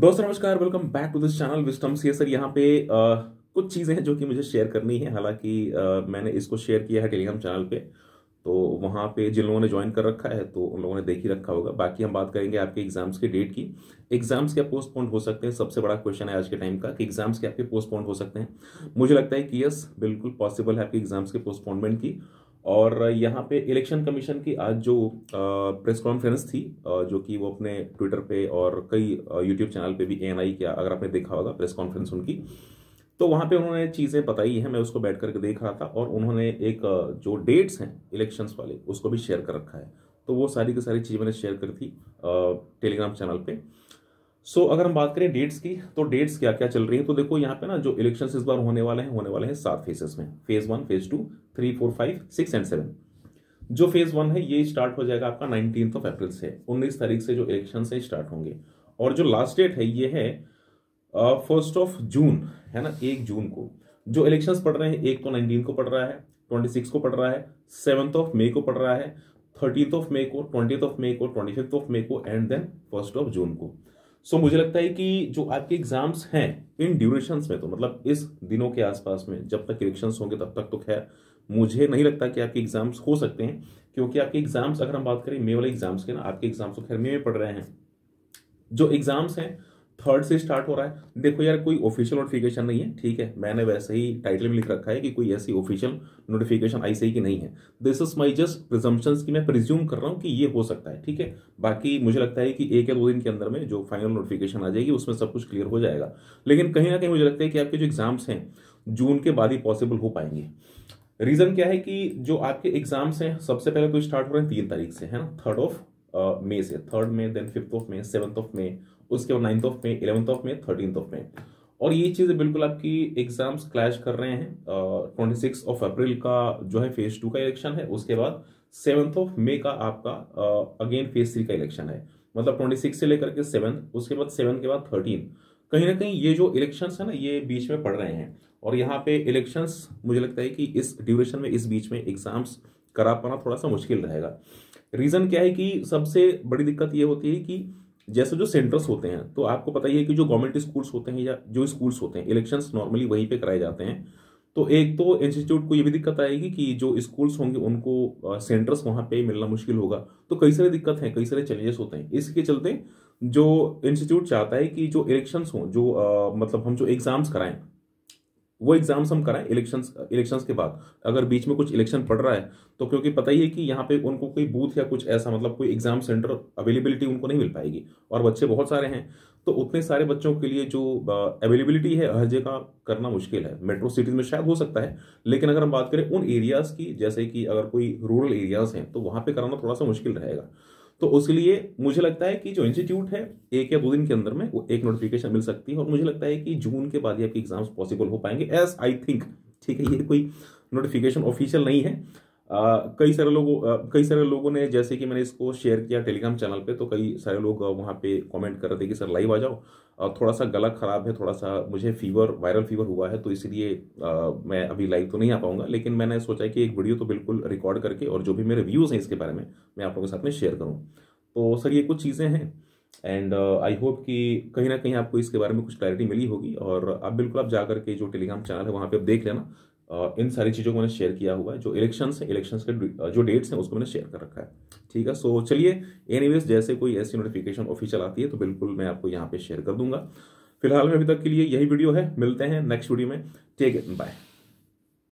दोस्तों नमस्कार welcome back to this channel wisdom C sir यहाँ पे आ, कुछ चीज़ें हैं जो कि मुझे शेयर करनी है हालांकि मैंने इसको शेयर किया है टेलीग्राम चैनल पे तो वहाँ पे जिन लोगों ने ज्वाइन कर रखा है तो उन लोगों ने देख ही रखा होगा बाकी हम बात करेंगे आपके एग्जाम्स के डेट की एग्जाम्स क्या पोस्टपोन हो सकते हैं सबसे बड़ा क्वेश्चन है आज के टाइम का कि एग्जाम्स क्या आपके पोस्टपोन हो सकते हैं मुझे लगता है कि यस बिल्कुल पॉसिबल है आपके एग्जाम्स के पोस्टपोनमेंट की और यहाँ पे इलेक्शन कमीशन की आज जो प्रेस कॉन्फ्रेंस थी जो कि वो अपने ट्विटर पे और कई यूट्यूब चैनल पे भी एन आई किया अगर आपने देखा होगा प्रेस कॉन्फ्रेंस उनकी तो वहाँ पे उन्होंने चीज़ें बताई हैं मैं उसको बैठ करके देख रहा था और उन्होंने एक जो डेट्स हैं इलेक्शंस वाले उसको भी शेयर कर रखा है तो वो सारी की सारी चीज़ें मैंने शेयर कर थी टेलीग्राम चैनल पर सो so, अगर हम बात करें डेट्स की तो डेट्स क्या क्या चल रही है तो देखो यहाँ पे ना जो इलेक्शन इस बार होने वाले हैं होने वाले हैं सात फेसेस में phase one phase two three four five six and seven जो फेज वन है ये स्टार्ट हो जाएगा आपका नाइनटीन ऑफ अप्रैल से उन्नीस तारीख से जो इलेक्शन है स्टार्ट होंगे और जो लास्ट डेट है ये है फर्स्ट ऑफ जून है ना एक जून को जो इलेक्शन पड़ रहे हैं एक तो नाइनटीन को पड़ रहा है ट्वेंटी सिक्स को पड़ रहा है सेवन ऑफ मे को पड़ रहा है थर्टीथ ऑफ मे को ट्वेंटी ऑफ मे को ट्वेंटी ऑफ मे को and then first of June को सो so, मुझे लगता है कि जो आपके एग्जाम्स हैं इन ड्यूरेशंस में तो मतलब इस दिनों के आसपास में जब तक इलेक्शंस होंगे तब तक तो खैर मुझे नहीं लगता कि आपके एग्जाम्स हो सकते हैं क्योंकि आपके एग्जाम्स अगर हम बात करें मे वाले एग्जाम्स के ना आपके एग्जाम्स तो खैर मे में पढ़ रहे हैं जो एग्जाम्स हैं थर्ड से स्टार्ट हो रहा है देखो यार कोई ऑफिशियल नोटिफिकेशन नहीं है ठीक है मैंने वैसे ही टाइटल में लिख रखा है कि कोई ऐसी ऑफिशियल नोटिफिकेशन आई सही की नहीं है this is my just presumption की मैं प्रिज्यूम कर रहा हूँ कि ये हो सकता है ठीक है बाकी मुझे लगता है कि एक या दो दिन के अंदर में जो फाइनल नोटिफिकेशन आ जाएगी उसमें सब कुछ क्लियर हो जाएगा लेकिन कहीं ना कहीं मुझे लगता है कि आपके जो एग्जाम्स हैं जून के बाद ही पॉसिबल हो पाएंगे रीज़न क्या है कि जो आपके एग्जाम्स हैं सबसे पहले तो स्टार्ट हो रहे हैं तीन तारीख से है ना थर्ड ऑफ मे से third May then fifth of May seventh of May उसके बाद ninth of May eleventh of May thirteen of May और ये चीज़ें बिल्कुल आपकी एग्जाम्स क्लैश कर रहे हैं ट्वेंटी सिक्स ऑफ अप्रैल का जो है फेज टू का इलेक्शन है उसके बाद सेवन्थ ऑफ मे का आपका अगेन फेज थ्री का इलेक्शन है मतलब ट्वेंटी सिक्स से लेकर के सेवन उसके बाद सेवन के बाद थर्टीन कहीं ना कहीं ये जो इलेक्शंस है ना ये बीच में पड़ रहे हैं और यहाँ पे इलेक्शंस मुझे लगता है कि इस ड्यूरेशन में इस बीच में एग्जाम्स करा पाना थोड़ा सा मुश्किल रहेगा रीज़न क्या है कि सबसे बड़ी दिक्कत ये होती है कि जैसे जो सेंटर्स होते हैं तो आपको पता ही है कि जो गवर्नमेंट स्कूल्स होते हैं या जो स्कूल्स होते हैं इलेक्शंस नॉर्मली वहीं पे कराए जाते हैं तो एक तो इंस्टीट्यूट को ये भी दिक्कत आएगी कि जो स्कूल्स होंगे उनको सेंटर्स वहाँ पे मिलना मुश्किल होगा तो कई सारे दिक्कत हैं कई सारे चैलेंजेस होते हैं इसके चलते जो इंस्टीट्यूट चाहता है कि जो इलेक्शंस हों जो आ, मतलब हम जो एग्ज़ाम्स कराएं वो एग्जाम्स हम कराएं इलेक्शन इलेक्शंस के बाद अगर बीच में कुछ इलेक्शन पड़ रहा है तो क्योंकि पता ही है कि यहाँ पे उनको कोई बूथ या कुछ ऐसा मतलब कोई एग्जाम सेंटर अवेलेबिलिटी उनको नहीं मिल पाएगी और बच्चे बहुत सारे हैं तो उतने सारे बच्चों के लिए जो अवेलेबिलिटी है हर जगह करना मुश्किल है मेट्रो सिटीज़ में शायद हो सकता है लेकिन अगर हम बात करें उन एरियाज़ की जैसे कि अगर कोई रूरल एरियाज़ हैं तो वहां पर कराना थोड़ा सा मुश्किल रहेगा तो उसके लिए मुझे लगता है कि जो इंस्टीट्यूट है एक या दो दिन के अंदर में वो एक नोटिफिकेशन मिल सकती है और मुझे लगता है कि जून के बाद ही आपकी एग्जाम्स पॉसिबल हो पाएंगे एज आई थिंक ठीक है ये कोई नोटिफिकेशन ऑफिशियल नहीं है कई सारे लोग कई सारे लोगों ने जैसे कि मैंने इसको शेयर किया टेलीग्राम चैनल पे तो कई सारे लोग वहाँ पे कमेंट कर रहे थे कि सर लाइव आ जाओ और थोड़ा सा गला ख़राब है थोड़ा सा मुझे फीवर वायरल फीवर हुआ है तो इसलिए मैं अभी लाइव तो नहीं आ पाऊँगा लेकिन मैंने सोचा कि एक वीडियो तो बिल्कुल रिकॉर्ड करके और जो भी मेरे व्यूज़ हैं इसके बारे में मैं आप लोगों के साथ में शेयर करूँ तो सर ये कुछ चीज़ें हैं एंड आई होप कि कहीं ना कहीं आपको इसके बारे में कुछ क्लैरिटी मिली होगी और आप बिल्कुल आप जा करके जो टेलीग्राम चैनल है वहाँ पे आप देख लेना इन सारी चीज़ों को मैंने शेयर किया हुआ है जो इलेक्शन है इलेक्शंस के जो डेट्स हैं उसको मैंने शेयर कर रखा है ठीक है सो चलिए एनी जैसे कोई ऐसी नोटिफिकेशन ऑफिशियल आती है तो बिल्कुल मैं आपको यहाँ पे शेयर कर दूंगा फिलहाल में अभी तक के लिए यही वीडियो है मिलते हैं नेक्स्ट वीडियो में टेक इट बाय